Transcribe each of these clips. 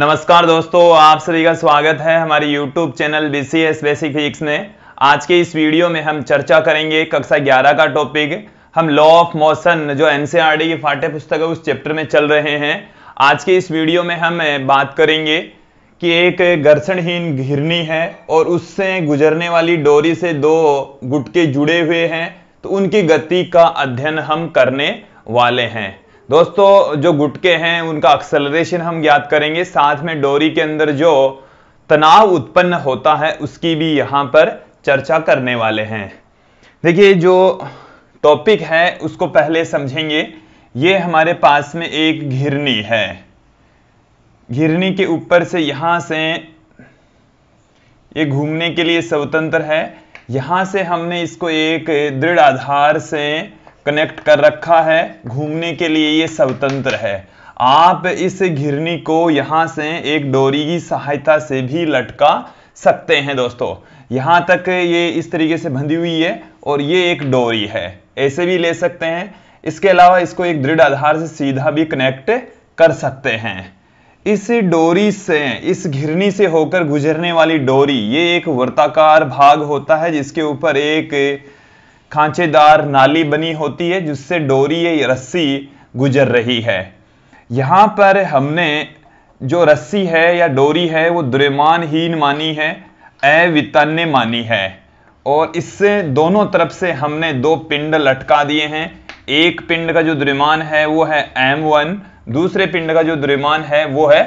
नमस्कार दोस्तों आप सभी का स्वागत है हमारे YouTube channel B C S basic physics में आज के इस वीडियो में हम चर्चा करेंगे कक्षा 11 का टॉपिक हम लॉ ऑफ मोशन जो एन e की पाठ्य पुस्तक है उस चैप्टर में चल रहे हैं आज के इस वीडियो में हम बात करेंगे कि एक घर्षणहीन घिरनी है और उससे गुजरने वाली डोरी से दो गुटके जुड़े हुए हैं तो उनकी गति का अध्ययन हम करने वाले हैं दोस्तों जो गुटके हैं उनका एक्सेलरेशन हम ज्ञात करेंगे साथ में डोरी के अंदर जो तनाव उत्पन्न होता है उसकी भी यहाँ पर चर्चा करने वाले हैं देखिए जो टॉपिक है उसको पहले समझेंगे ये हमारे पास में एक घिरनी है घिरनी के ऊपर से यहाँ से ये घूमने के लिए स्वतंत्र है यहाँ से हमने इसको एक दृढ़ आधार से कनेक्ट कर रखा है घूमने के लिए ये स्वतंत्र है आप इस घिरनी को यहां से एक डोरी की सहायता से भी लटका सकते हैं दोस्तों यहां तक ये इस तरीके से बंधी हुई है और ये एक डोरी है ऐसे भी ले सकते हैं इसके अलावा इसको एक दृढ़ आधार से सीधा भी कनेक्ट कर सकते हैं इस डोरी से इस घिरनी से होकर गुजरने वाली डोरी ये एक वर्ताकार भाग होता है जिसके ऊपर एक खांचेदार नाली बनी होती है जिससे डोरी या रस्सी गुजर रही है यहाँ पर हमने जो रस्सी है या डोरी है वो हीन मानी है अवितान्य मानी है और इससे दोनों तरफ से हमने दो पिंड लटका दिए हैं एक पिंड का जो द्रव्यमान है वो है m1 दूसरे पिंड का जो द्रव्यमान है वो है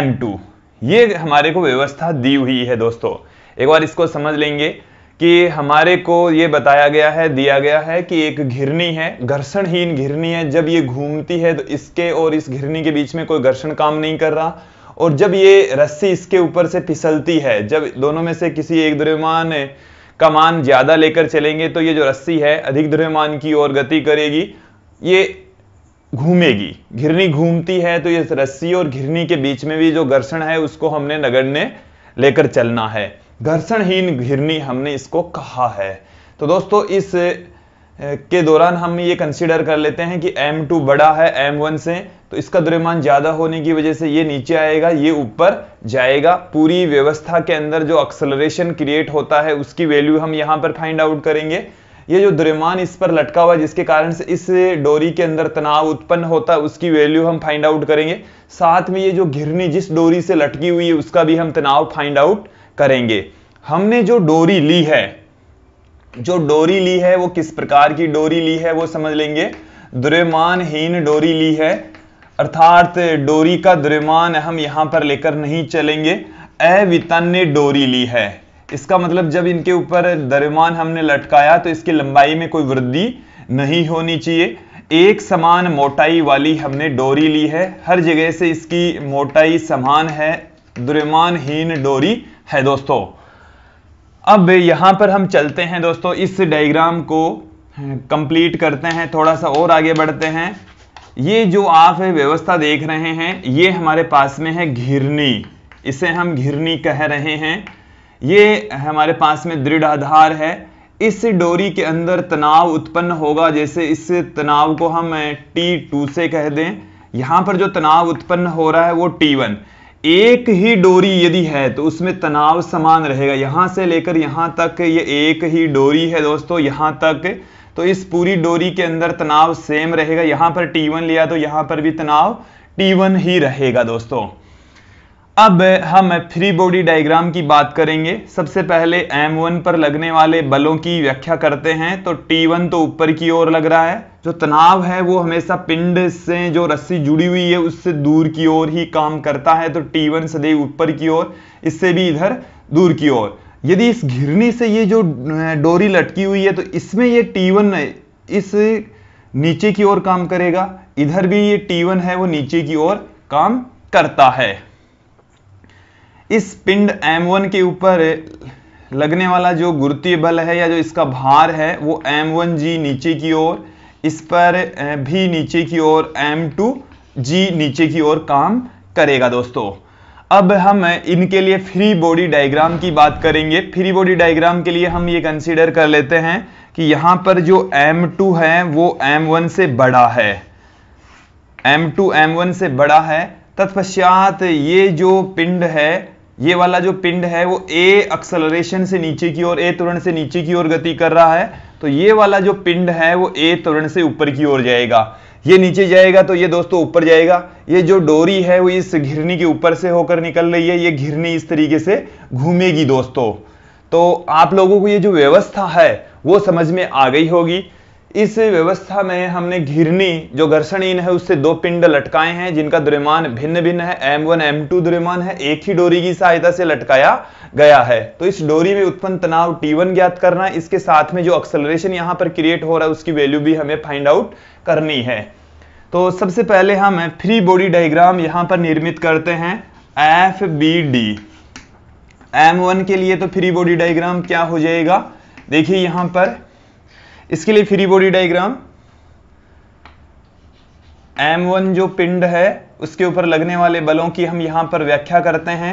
m2 ये हमारे को व्यवस्था दी हुई है दोस्तों एक बार इसको समझ लेंगे कि हमारे को ये बताया गया है दिया गया है कि एक घिरनी है घर्षणहीन घिरनी है जब ये घूमती है तो इसके और इस घिरनी के बीच में कोई घर्षण काम नहीं कर रहा और जब ये रस्सी इसके ऊपर से फिसलती है जब दोनों में से किसी एक द्रव्यमान का मान ज़्यादा लेकर चलेंगे तो ये जो रस्सी है अधिक द्रव्यमान की ओर गति करेगी ये घूमेगी घिरनी घूमती है तो ये रस्सी और घिरनी के बीच में भी जो घर्षण है उसको हमने नगण्य लेकर चलना है घर्षणहीन घिरनी हमने इसको कहा है तो दोस्तों इस के दौरान हम ये कंसिडर कर लेते हैं कि M2 बड़ा है M1 से तो इसका द्रव्यमान ज़्यादा होने की वजह से ये नीचे आएगा ये ऊपर जाएगा पूरी व्यवस्था के अंदर जो एक्सलरेशन क्रिएट होता है उसकी वैल्यू हम यहाँ पर फाइंड आउट करेंगे ये जो द्रव्यमान इस पर लटका हुआ है जिसके कारण से इस डोरी के अंदर तनाव उत्पन्न होता है उसकी वैल्यू हम फाइंड आउट करेंगे साथ में ये जो घिरनी जिस डोरी से लटकी हुई है उसका भी हम तनाव फाइंड आउट करेंगे हमने जो डोरी ली है जो डोरी ली है वो किस प्रकार की डोरी ली है वो समझ लेंगे द्रव्यमानहीन डोरी ली है अर्थात डोरी का द्रव्यमान हम यहां पर लेकर नहीं चलेंगे अवितन्य डोरी ली है इसका मतलब जब इनके ऊपर द्रव्यमान हमने लटकाया तो इसकी लंबाई में कोई वृद्धि नहीं होनी चाहिए एक समान मोटाई वाली हमने डोरी ली है हर जगह से इसकी मोटाई समान है द्रव्यमानहीन डोरी है दोस्तों अब यहां पर हम चलते हैं दोस्तों इस डायग्राम को कंप्लीट करते हैं थोड़ा सा और आगे बढ़ते हैं ये जो आप व्यवस्था देख रहे हैं ये हमारे पास में है घिरनी इसे हम घिरनी कह रहे हैं ये हमारे पास में दृढ़ आधार है इस डोरी के अंदर तनाव उत्पन्न होगा जैसे इस तनाव को हम टी टू से कह दें यहां पर जो तनाव उत्पन्न हो रहा है वो टी वन एक ही डोरी यदि है तो उसमें तनाव समान रहेगा यहां से लेकर यहां तक ये एक ही डोरी है दोस्तों यहाँ तक तो इस पूरी डोरी के अंदर तनाव सेम रहेगा यहाँ पर T1 लिया तो यहां पर भी तनाव T1 ही रहेगा दोस्तों अब हम फ्री बॉडी डायग्राम की बात करेंगे सबसे पहले M1 पर लगने वाले बलों की व्याख्या करते हैं तो T1 तो ऊपर की ओर लग रहा है जो तनाव है वो हमेशा पिंड से जो रस्सी जुड़ी हुई है उससे दूर की ओर ही काम करता है तो T1 सदैव ऊपर की ओर इससे भी इधर दूर की ओर यदि इस घिरनी से ये जो डोरी लटकी हुई है तो इसमें ये T1 इस नीचे की ओर काम करेगा इधर भी ये टी है वो नीचे की ओर काम करता है इस पिंड M1 के ऊपर लगने वाला जो गुरुत्वीय बल है या जो इसका भार है वो जी नीचे की ओर इस पर भी नीचे की ओर जी नीचे की ओर काम करेगा दोस्तों अब हम इनके लिए फ्री बॉडी डायग्राम की बात करेंगे फ्री बॉडी डायग्राम के लिए हम ये कंसीडर कर लेते हैं कि यहाँ पर जो M2 है वो M1 से बड़ा है M2 M1 से बड़ा है तत्पश्चात ये जो पिंड है ये वाला जो पिंड है वो ए एक्सलरेशन से नीचे की ओर ए त्वरण से नीचे की ओर गति कर रहा है तो ये वाला जो पिंड है वो ए त्वरण से ऊपर की ओर जाएगा ये नीचे जाएगा तो ये दोस्तों ऊपर जाएगा ये जो डोरी है वो इस घिरनी के ऊपर से होकर निकल रही है ये घिरनी इस तरीके से घूमेगी दोस्तों तो आप लोगों को ये जो व्यवस्था है वो समझ में आ गई होगी इस व्यवस्था में हमने घिरनी जो घर्षणीन है उससे दो पिंड लटकाए हैं जिनका द्रव्यमान भिन्न भिन्न है एम वन एम टू द्रव्यमान है एक ही डोरी की सहायता से लटकाया गया है तो इस डोरी में उत्पन्न तनाव T1 ज्ञात करना इसके साथ में जो एक्सलरेशन यहां पर क्रिएट हो रहा है उसकी वैल्यू भी हमें फाइंड आउट करनी है तो सबसे पहले हम फ्री बॉडी डायग्राम यहां पर निर्मित करते हैं F B D M one के लिए तो फ्री बॉडी डायग्राम क्या हो जाएगा देखिए यहां पर इसके लिए फ्री बॉडी डायग्राम M1 जो पिंड है उसके ऊपर लगने वाले बलों की हम यहां पर व्याख्या करते हैं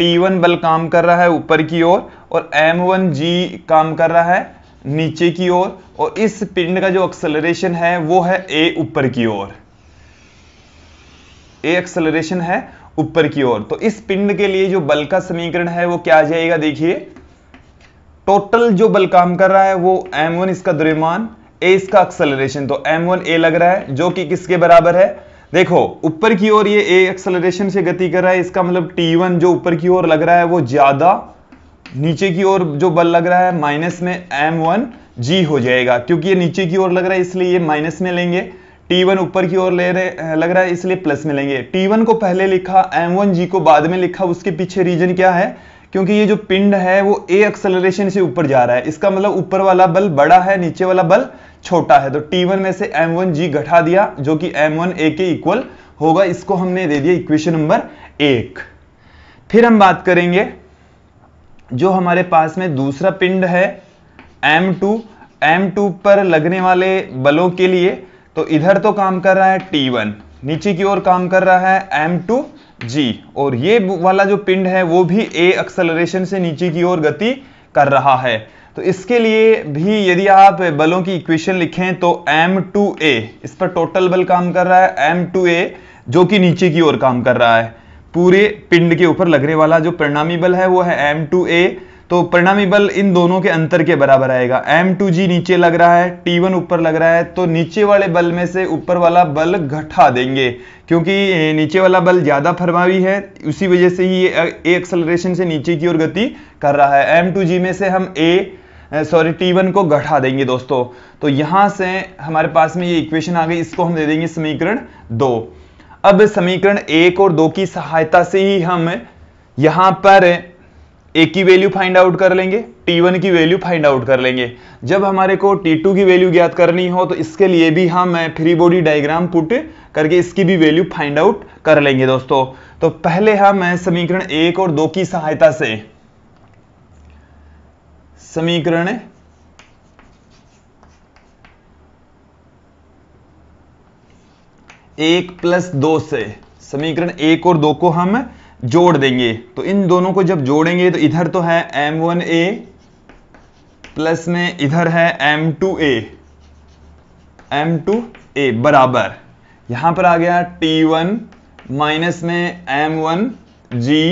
T1 बल काम कर रहा है ऊपर की ओर और, और M1G काम कर रहा है नीचे की ओर और, और इस पिंड का जो एक्सलरेशन है वो है A ऊपर की ओर ए एक्सलरेशन है ऊपर की ओर तो इस पिंड के लिए जो बल का समीकरण है वो क्या आ जाएगा देखिए टोटल जो बल काम कर रहा है वो एम वन इसका द्रव्यमान ए इसका एक्सेलरेशन तो एम वन ए लग रहा है जो कि किसके बराबर है देखो ऊपर की ओर ये ए एक्सेलरेशन से गति कर रहा है इसका मतलब टी वन जो ऊपर की ओर लग रहा है वो ज्यादा नीचे की ओर जो बल लग रहा है माइनस में एम वन जी हो जाएगा क्योंकि ये नीचे की ओर लग रहा है इसलिए ये माइनस में लेंगे t1 ऊपर की ओर ले रहे लग रहा है इसलिए प्लस में लेंगे t1 को पहले लिखा जी को बाद में लिखा उसके पीछे रीजन क्या है क्योंकि ये जो पिंड है वो ए एक्सेलरेशन से ऊपर जा रहा है इसका मतलब ऊपर वाला बल बड़ा है नीचे वाला बल छोटा है तो T1 में से वन जी घटा दिया जो कि वन ए के इक्वल होगा इसको हमने दे दिया इक्वेशन नंबर एक फिर हम बात करेंगे जो हमारे पास में दूसरा पिंड है M2 M2 पर लगने वाले बलों के लिए तो इधर तो काम कर रहा है T1 नीचे की ओर काम कर रहा है M2 जी और ये वाला जो पिंड है वो भी ए एक्सलरेशन से नीचे की ओर गति कर रहा है तो इसके लिए भी यदि आप बलों की इक्वेशन लिखें तो एम टू ए इस पर टोटल बल काम कर रहा है एम टू ए जो कि नीचे की ओर काम कर रहा है पूरे पिंड के ऊपर लगने वाला जो परिणामी बल है वो है एम टू ए तो परिणामी बल इन दोनों के अंतर के बराबर आएगा एम टू जी नीचे लग रहा है टी वन ऊपर लग रहा है तो नीचे वाले बल में से ऊपर वाला बल घटा देंगे क्योंकि नीचे वाला बल ज़्यादा फरमावी है उसी वजह से ही एक्सलरेशन से नीचे की ओर गति कर रहा है एम टू जी में से हम ए सॉरी टी वन को घटा देंगे दोस्तों तो यहां से हमारे पास में ये इक्वेशन आ गई इसको हम दे देंगे समीकरण दो अब समीकरण एक और दो की सहायता से ही हम यहां पर ए की वैल्यू फाइंड आउट कर लेंगे टी वन की वैल्यू फाइंड आउट कर लेंगे जब हमारे को टी टू की वैल्यू ज्ञात करनी हो तो इसके लिए भी हम फ्री बॉडी डायग्राम पुट करके इसकी भी वैल्यू फाइंड आउट कर लेंगे दोस्तों तो पहले हम समीकरण एक और दो की सहायता से समीकरण एक प्लस दो से समीकरण एक और दो को हम जोड़ देंगे तो इन दोनों को जब जोड़ेंगे तो इधर तो है एम वन ए प्लस में इधर है m two a m two a बराबर यहां पर आ गया टी वन माइनस में एम वन जी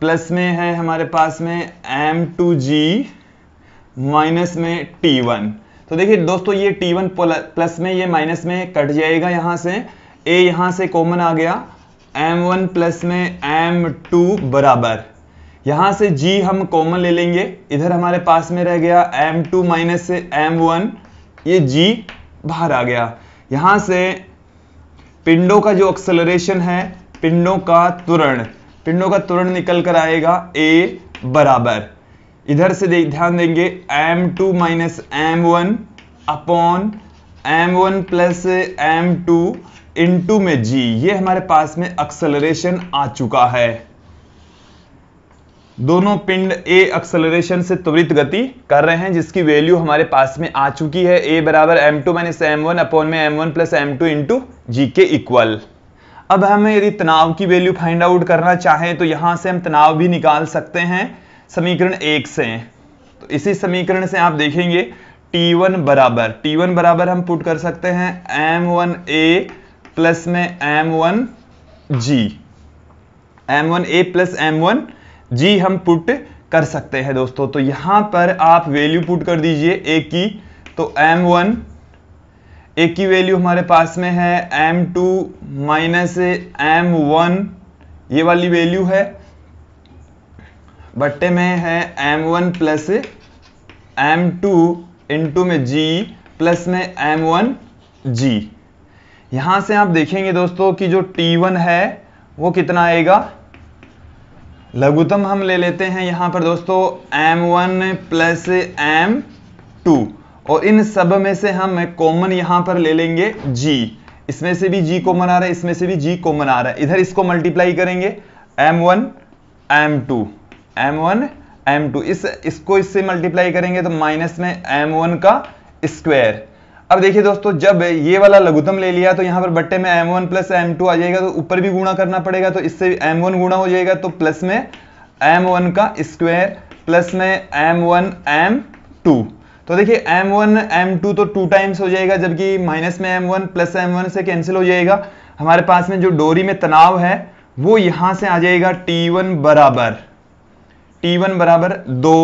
प्लस में है हमारे पास में एम टू जी माइनस में टी वन तो देखिए दोस्तों ये टी वन प्लस में ये माइनस में कट जाएगा यहां से ए यहां से कॉमन आ गया एम वन प्लस में एम टू बराबर यहां से जी हम कॉमन ले लेंगे इधर हमारे पास में रह गया एम टू माइनस से एम वन ये जी बाहर आ गया यहां से पिंडों का जो एक्सलरेशन है पिंडों का तुरंण पिंडों का तुरंत निकल कर आएगा ए बराबर इधर से देख ध्यान देंगे m two minus m one upon m one plus m two into में जी ये हमारे पास में एक्सेलरेशन आ चुका है दोनों पिंड ए एक्सेलरेशन से त्वरित गति कर रहे हैं जिसकी वैल्यू हमारे पास में आ चुकी है ए बराबर m two minus m one upon में m one plus m two into g के इक्वल अब हमें यदि तनाव की वैल्यू फाइंड आउट करना चाहें तो यहां से हम तनाव भी निकाल सकते हैं समीकरण एक से तो इसी समीकरण से आप देखेंगे T1 बराबर T1 बराबर हम पुट कर सकते हैं M1A प्लस में m one g m one a plus m one g हम पुट कर सकते हैं दोस्तों तो यहां पर आप वैल्यू पुट कर दीजिए ए की तो एम वन ए की वैल्यू हमारे पास में है m two minus m one ये वाली वैल्यू है बट्टे में है m one plus m two into में जी प्लस में एम वन जी यहां से आप देखेंगे दोस्तों कि जो वन है वो कितना आएगा लघुतम हम ले लेते हैं यहां पर दोस्तों M1 वन प्लस एम और इन सब में से हम कॉमन यहां पर ले लेंगे G इसमें से भी G कॉमन आ रहा है इसमें से भी G कॉमन आ रहा है इधर इसको मल्टीप्लाई करेंगे M1 M2 M1 M2 इस इसको इससे मल्टीप्लाई करेंगे तो माइनस में M1 का स्क्वायर अब देखिए दोस्तों जब ये वाला लघुतम ले लिया तो यहां पर बट्टे में m one plus m two आ जाएगा तो ऊपर भी गुणा करना पड़ेगा तो इससे एम वन गुणा हो जाएगा तो प्लस में एम वन का स्क्वायर प्लस में एम वन एम टू तो देखिए एम वन एम टू तो टू टाइम्स हो जाएगा जबकि माइनस में m one plus m one से कैंसिल हो जाएगा हमारे पास में जो डोरी में तनाव है वो यहां से आ जाएगा टी वन बराबर टी वन बराबर दो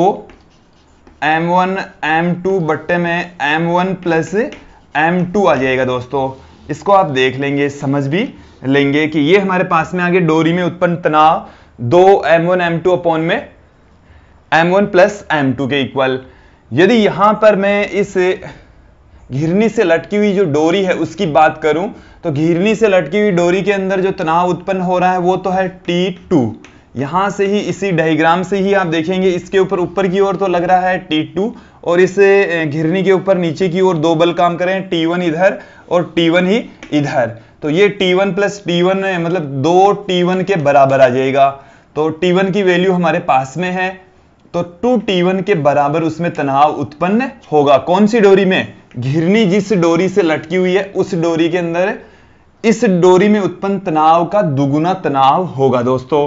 एम वन एम टू बट्टे में m one plus m two आ जाएगा दोस्तों इसको आप देख लेंगे समझ भी लेंगे कि ये हमारे पास में आगे डोरी में उत्पन्न तनाव दो m one m two upon में m one plus m two के इक्वल यदि यहां पर मैं इस घिरनी से लटकी हुई जो डोरी है उसकी बात करूं तो घिरनी से लटकी हुई डोरी के अंदर जो तनाव उत्पन्न हो रहा है वो तो है टी टू यहां से ही इसी डायग्राम से ही आप देखेंगे इसके ऊपर ऊपर की ओर तो लग रहा है टी टू और इस घिरनी के ऊपर नीचे की ओर दो बल काम करें टी वन इधर और टी वन ही इधर तो ये T one plus T one मतलब दो टी वन के बराबर आ जाएगा तो टी वन की वैल्यू हमारे पास में है तो टू टी वन के बराबर उसमें तनाव उत्पन्न होगा कौन सी डोरी में घिरनी जिस डोरी से लटकी हुई है उस डोरी के अंदर इस डोरी में उत्पन्न तनाव का दुगुना तनाव होगा दोस्तों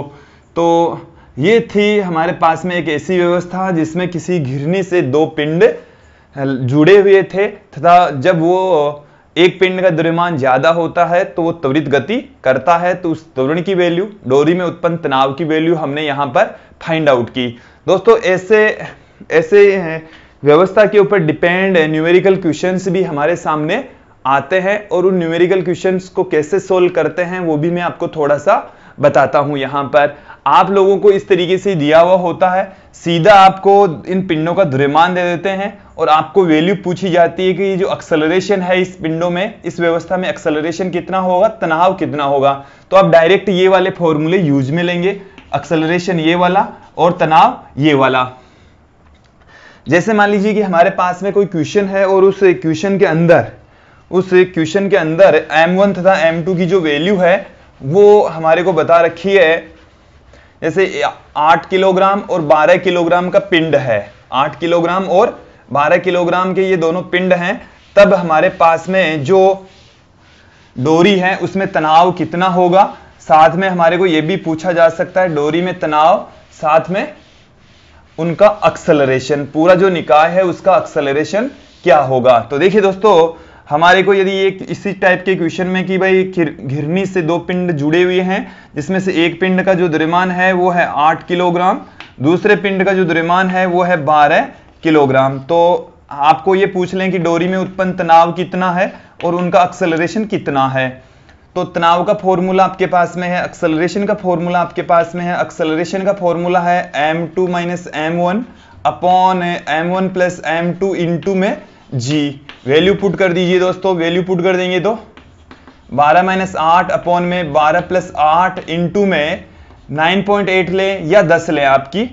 तो ये थी हमारे पास में एक ऐसी व्यवस्था जिसमें किसी घिरनी से दो पिंड जुड़े हुए थे तथा जब वो एक पिंड का द्रव्यमान ज़्यादा होता है तो वो त्वरित गति करता है तो उस त्वरण की वैल्यू डोरी में उत्पन्न तनाव की वैल्यू हमने यहाँ पर फाइंड आउट की दोस्तों ऐसे ऐसे व्यवस्था के ऊपर डिपेंड न्यूमेरिकल क्वेश्चंस भी हमारे सामने आते हैं और उन न्यूमेरिकल क्वेश्चंस को कैसे सोल्व करते हैं वो भी मैं आपको थोड़ा सा बताता हूं यहां पर आप लोगों को इस तरीके से दिया हुआ होता है सीधा आपको इन पिंडों का द्रव्यमान दे देते हैं और आपको वैल्यू पूछी जाती है कि जो एक्सेलरेशन है इस पिंडों में इस व्यवस्था में एक्सेलरेशन कितना होगा तनाव कितना होगा तो आप डायरेक्ट ये वाले फॉर्मूले यूज में लेंगे एक्सेलरेशन ये वाला और तनाव ये वाला जैसे मान लीजिए कि हमारे पास में कोई क्वेश्चन है और उस क्वेश्चन के अंदर उस क्वेश्चन के अंदर वन तथा टू की जो वैल्यू है वो हमारे को बता रखी है जैसे आठ किलोग्राम और बारह किलोग्राम का पिंड है आठ किलोग्राम और बारह किलोग्राम के ये दोनों पिंड हैं तब हमारे पास में जो डोरी है उसमें तनाव कितना होगा साथ में हमारे को यह भी पूछा जा सकता है डोरी में तनाव साथ में उनका एक्सलरेशन पूरा जो निकाय है उसका एक्सलरेशन क्या होगा तो देखिए दोस्तों हमारे को यदि एक इसी टाइप के क्वेश्चन में कि भाई घिरनी से दो पिंड जुड़े हुए हैं जिसमें से एक पिंड का जो द्रव्यमान है वो है आठ किलोग्राम दूसरे पिंड का जो द्रव्यमान है वो है बारह किलोग्राम तो आपको ये पूछ लें कि डोरी में उत्पन्न तनाव कितना है और उनका एक्सेलरेशन कितना है तो तनाव का फॉर्मूला आपके पास में है एक्सेलरेशन का फॉर्मूला आपके पास में है एक्सेलरेशन का फॉर्मूला है m two minus m one upon m one plus m two into में जी वैल्यू पुट कर दीजिए दोस्तों वैल्यू पुट कर देंगे तो 12 माइनस आठ अपॉन में 12 प्लस आठ इंटू में 9.8 ले या 10 ले आपकी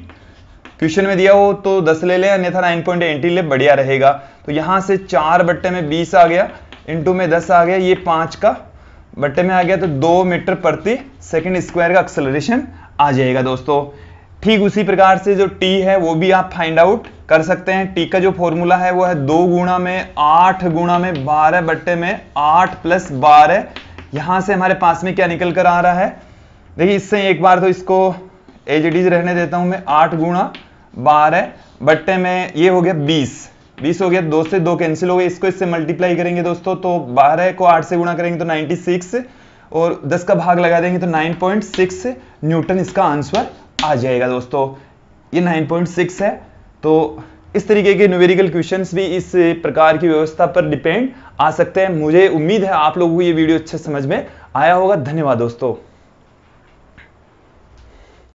क्वेश्चन में दिया हो तो 10 ले ले अन्यथा 9.8 ले बढ़िया रहेगा तो यहां से चार बट्टे में 20 आ गया इंटू में 10 आ गया ये पांच का बट्टे में आ गया तो दो मीटर प्रति सेकेंड स्क्वायर का एक्सेलरेशन आ जाएगा दोस्तों ठीक उसी प्रकार से जो टी है वो भी आप फाइंड आउट कर सकते हैं टी का जो फॉर्मूला है वो है दो गुणा में आठ गुणा में बारह बट्टे में आठ प्लस बारह यहां से हमारे पास में क्या निकल कर आ रहा है देखिए इससे एक बार तो इसको एज इट इज रहने देता हूं मैं आठ गुणा बारह बट्टे में ये हो गया बीस बीस हो गया दो से दो कैंसिल हो गए इसको इससे मल्टीप्लाई करेंगे दोस्तों तो बारह को आठ से गुणा करेंगे तो नाइन्टी और 10 का भाग लगा देंगे तो 9.6 न्यूटन इसका आंसर आ जाएगा दोस्तों ये 9.6 है तो इस तरीके के न्यूमेरिकल क्वेश्चंस भी इस प्रकार की व्यवस्था पर डिपेंड आ सकते हैं मुझे उम्मीद है आप लोगों को ये वीडियो अच्छे समझ में आया होगा धन्यवाद दोस्तों